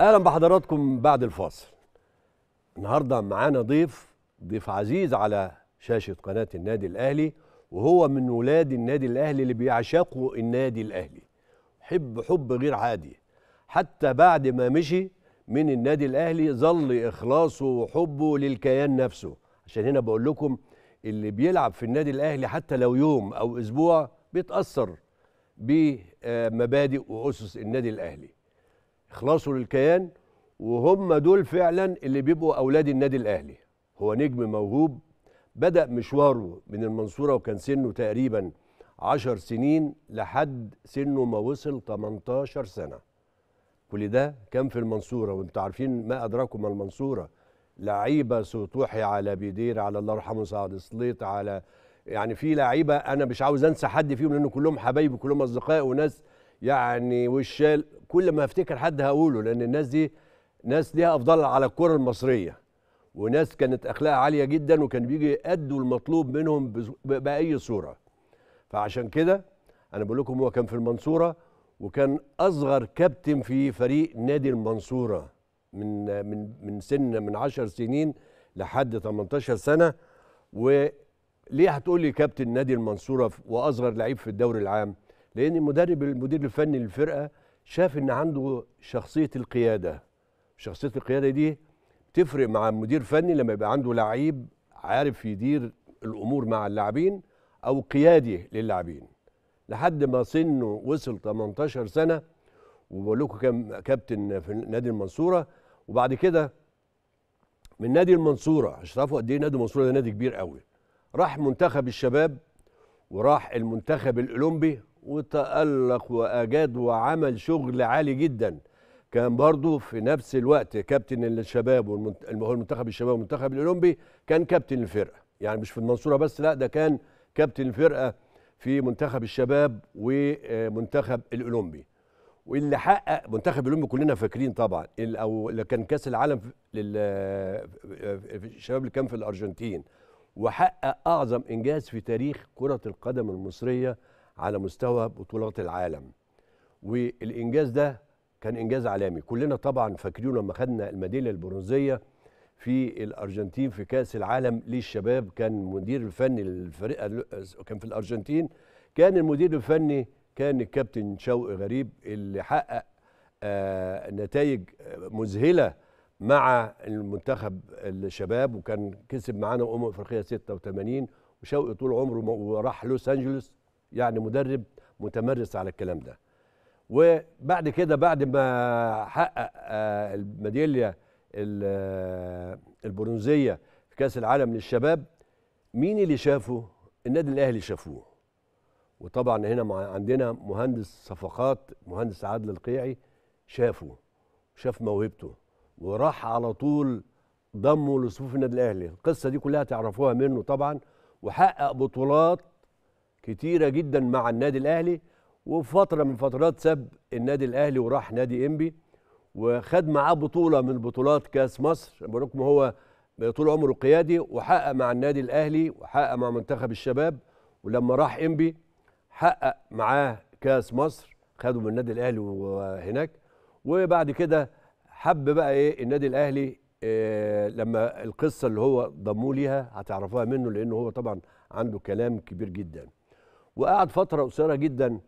اهلا بحضراتكم بعد الفاصل النهارده معانا ضيف ضيف عزيز على شاشه قناه النادي الاهلي وهو من ولاد النادي الاهلي اللي بيعشقوا النادي الاهلي حب حب غير عادي حتى بعد ما مشي من النادي الاهلي ظل اخلاصه وحبه للكيان نفسه عشان هنا بقول لكم اللي بيلعب في النادي الاهلي حتى لو يوم او اسبوع بيتاثر بمبادئ واسس النادي الاهلي إخلاصه للكيان وهم دول فعلا اللي بيبقوا أولاد النادي الأهلي هو نجم موهوب بدأ مشواره من المنصورة وكان سنه تقريبا 10 سنين لحد سنه ما وصل 18 سنة كل ده كان في المنصورة وانتم عارفين ما أدراكم المنصورة لعيبة سطوحي على بيدير على الله يرحمه سعد سليط على يعني في لعيبة أنا مش عاوز أنسى حد فيهم لأن كلهم حبايبي كلهم أصدقائي وناس يعني وشال كل ما افتكر حد هقوله لان الناس دي ناس ليها افضل على الكره المصريه وناس كانت اخلاقها عاليه جدا وكان بيجي يأدوا المطلوب منهم باي صوره فعشان كده انا بقول لكم هو كان في المنصوره وكان اصغر كابتن في فريق نادي المنصوره من من من سن من 10 سنين لحد 18 سنه وليه هتقول لي كابتن نادي المنصوره واصغر لعيب في الدوري العام لان المدرب المدير الفني للفرقه شاف ان عنده شخصيه القياده شخصيه القياده دي تفرق مع مدير فني لما يبقى عنده لعيب عارف يدير الامور مع اللاعبين او قيادي للاعبين لحد ما سنه وصل 18 سنه وبقول لكم كان كابتن في نادي المنصوره وبعد كده من نادي المنصوره اشرفوا قد ايه نادي المنصوره ده نادي كبير قوي راح منتخب الشباب وراح المنتخب الاولمبي وتألق وأجاد وعمل شغل عالي جدا كان برضو في نفس الوقت كابتن الشباب هو المنتخب الشباب والمنتخب الأولمبي كان كابتن الفرقة يعني مش في المنصورة بس لا ده كان كابتن الفرقة في منتخب الشباب ومنتخب الأولمبي واللي حقق منتخب الأولمبي كلنا فاكرين طبعا أو اللي كان كأس العالم للشباب اللي كان في الأرجنتين وحقق أعظم إنجاز في تاريخ كرة القدم المصرية على مستوى بطولات العالم والانجاز ده كان انجاز عالمي كلنا طبعا فاكرين لما خدنا الميداليه البرونزيه في الارجنتين في كاس العالم للشباب كان مدير الفني للفريق كان في الارجنتين كان المدير الفني كان الكابتن شوقي غريب اللي حقق آه نتائج مذهله مع المنتخب الشباب وكان كسب معانا امم افريقيا 86 وشوقي طول عمره وراح لوس انجلوس يعني مدرب متمرس على الكلام ده وبعد كده بعد ما حقق آه، الميداليه آه، البرونزيه في كاس العالم للشباب مين اللي شافه النادي الاهلي شافوه وطبعا هنا عندنا مهندس صفقات مهندس عادل القيعي شافه شاف موهبته وراح على طول ضمه لصفوف النادي الاهلي القصه دي كلها تعرفوها منه طبعا وحقق بطولات كتيره جدا مع النادي الاهلي وفترة من فترات ساب النادي الاهلي وراح نادي انبي وخد معاه بطوله من بطولات كاس مصر بحكم هو طول عمره قيادي وحقق مع النادي الاهلي وحقق مع منتخب الشباب ولما راح انبي حقق معاه كاس مصر خده من النادي الاهلي وهناك وبعد كده حب بقى ايه النادي الاهلي إيه لما القصه اللي هو ضموه ليها هتعرفوها منه لانه هو طبعا عنده كلام كبير جدا وقعد فتره قصيره جدا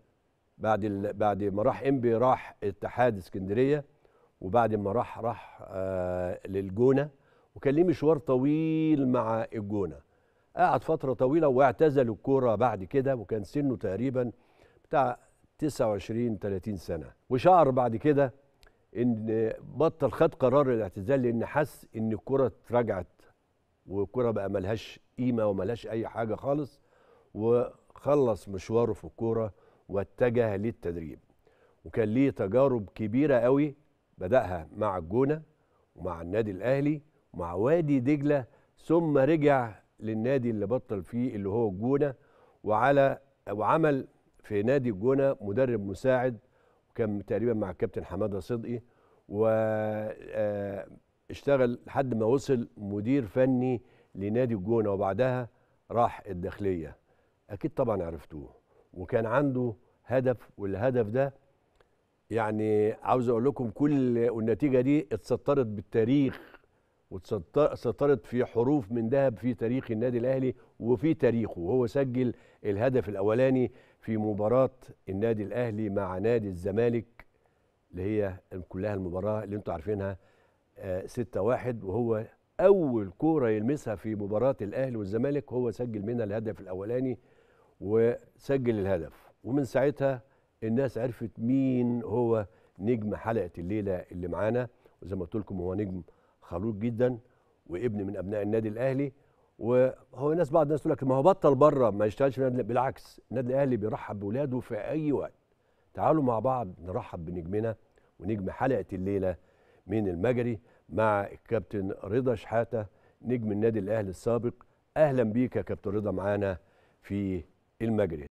بعد ال... بعد ما راح انبي راح اتحاد اسكندريه وبعد ما راح راح آه للجونه وكان ليه مشوار طويل مع الجونه قعد فتره طويله واعتزل الكوره بعد كده وكان سنه تقريبا بتاع 29 30 سنه وشعر بعد كده ان بطل خد قرار الاعتزال لان حس ان الكوره اتراجعت والكره بقى ملهاش قيمه وملهاش اي حاجه خالص و خلص مشواره في الكوره واتجه للتدريب وكان ليه تجارب كبيره قوي بداها مع الجونه ومع النادي الاهلي ومع وادي دجله ثم رجع للنادي اللي بطل فيه اللي هو الجونه وعلى وعمل في نادي الجونه مدرب مساعد وكان تقريبا مع الكابتن حماده صدقي واشتغل آه، لحد ما وصل مدير فني لنادي الجونه وبعدها راح الداخليه اكيد طبعا عرفتوه وكان عنده هدف والهدف ده يعني عاوز اقول لكم كل والنتيجه دي اتسطرت بالتاريخ واتسطرت في حروف من ذهب في تاريخ النادي الاهلي وفي تاريخه وهو سجل الهدف الاولاني في مباراه النادي الاهلي مع نادي الزمالك اللي هي كلها المباراه اللي انتم عارفينها 6 آه، 1 وهو اول كوره يلمسها في مباراه الاهلي والزمالك هو سجل منها الهدف الاولاني وسجل الهدف ومن ساعتها الناس عرفت مين هو نجم حلقه الليله اللي معانا وزي ما قلت لكم هو نجم خلوق جدا وابن من ابناء النادي الاهلي وهو الناس بعض الناس تقول لك ما هو بطل بره ما يشتغلش في النادي بالعكس النادي الاهلي بيرحب بولاده في اي وقت تعالوا مع بعض نرحب بنجمنا ونجم حلقه الليله من المجري مع الكابتن رضا شحاته نجم النادي الاهلي السابق اهلا بيك يا كابتن رضا معانا في المجري